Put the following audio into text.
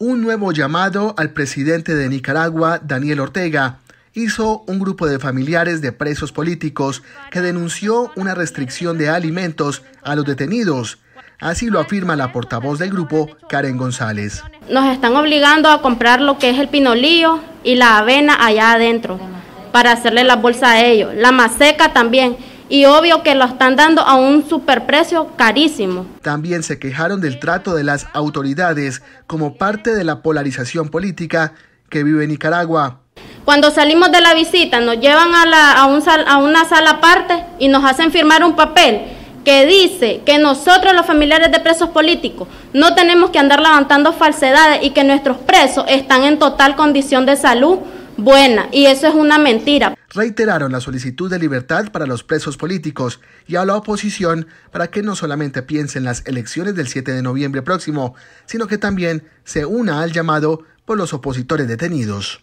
un nuevo llamado al presidente de Nicaragua, Daniel Ortega, hizo un grupo de familiares de presos políticos que denunció una restricción de alimentos a los detenidos. Así lo afirma la portavoz del grupo, Karen González. Nos están obligando a comprar lo que es el pinolillo y la avena allá adentro para hacerle la bolsa a ellos. La maseca también y obvio que lo están dando a un superprecio carísimo. También se quejaron del trato de las autoridades como parte de la polarización política que vive Nicaragua. Cuando salimos de la visita nos llevan a, a una sala aparte y nos hacen firmar un papel que dice que nosotros los familiares de presos políticos no tenemos que andar levantando falsedades y que nuestros presos están en total condición de salud buena y eso es una mentira. Reiteraron la solicitud de libertad para los presos políticos y a la oposición para que no solamente piense en las elecciones del 7 de noviembre próximo, sino que también se una al llamado por los opositores detenidos.